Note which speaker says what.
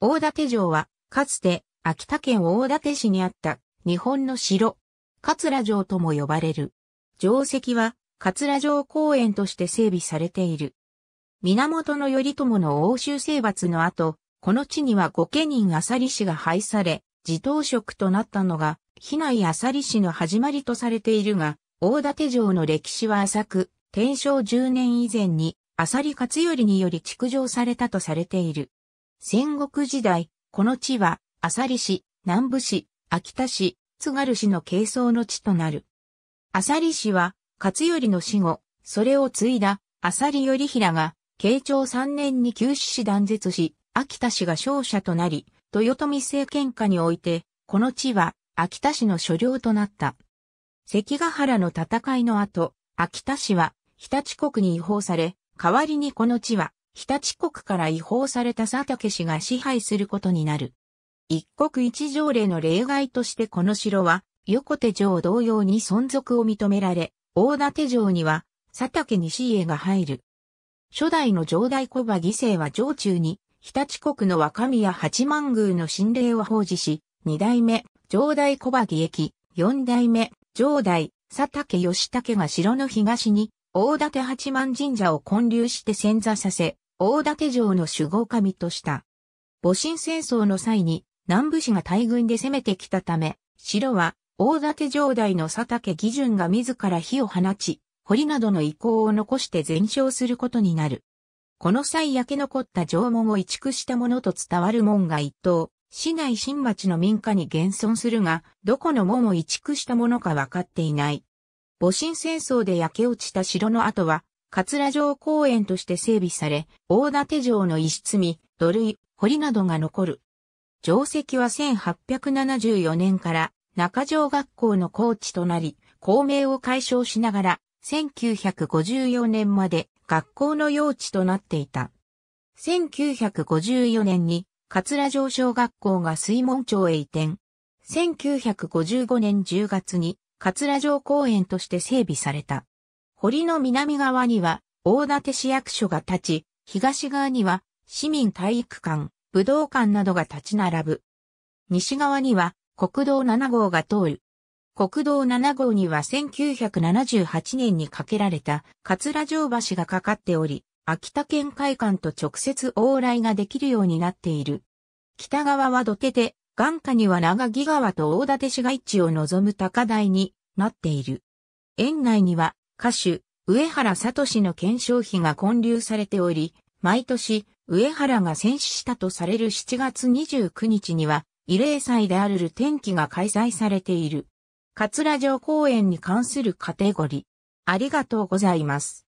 Speaker 1: 大館城は、かつて、秋田県大館市にあった、日本の城、桂城とも呼ばれる。城跡は、桂城公園として整備されている。源頼朝の欧州征伐の後、この地には御家人浅利氏が廃され、自頭職となったのが、比内浅利氏の始まりとされているが、大館城の歴史は浅く、天正10年以前に、浅利勝頼により築城されたとされている。戦国時代、この地は、朝里市、南部市、秋田市、津軽市の軽争の地となる。朝里市は、勝頼の死後、それを継いだ、朝里頼平が、慶長3年に九死市断絶し、秋田市が勝者となり、豊臣政権下において、この地は、秋田市の所領となった。関ヶ原の戦いの後、秋田市は、日立国に違法され、代わりにこの地は、日立国から違法された佐竹氏が支配することになる。一国一条例の例外としてこの城は、横手城同様に存続を認められ、大館城には、佐竹西家が入る。初代の城代小馬犠牲は城中に、日立国の若宮八幡宮の神霊を奉仕し、二代目、城代小馬犠駅、四代目、城代、佐竹義武が城の東に、大館八幡神社を建立して潜座させ、大館城の守護神とした。戊辰戦争の際に南部市が大軍で攻めてきたため、城は大館城代の佐竹義順が自ら火を放ち、堀などの遺構を残して全焼することになる。この際焼け残った城門を移築したものと伝わる門が一等、市内新町の民家に現存するが、どこの門を移築したものか分かっていない。戊辰戦争で焼け落ちた城の跡は、桂城公園として整備され、大館城の石積み、土塁、堀などが残る。城跡は1874年から中城学校の校地となり、校名を解消しながら、1954年まで学校の用地となっていた。1954年に、桂城小学校が水門町へ移転。1955年10月に、桂城公園として整備された。堀の南側には大館市役所が立ち、東側には市民体育館、武道館などが立ち並ぶ。西側には国道7号が通る。国道7号には1978年に架けられた桂城橋がかかっており、秋田県会館と直接往来ができるようになっている。北側は土手で、眼下には長木川と大館市街地を望む高台になっている。園内には歌手、上原しの検証費が混流されており、毎年、上原が戦死したとされる7月29日には、慰霊祭である天気が開催されている。桂城公園に関するカテゴリー。ありがとうございます。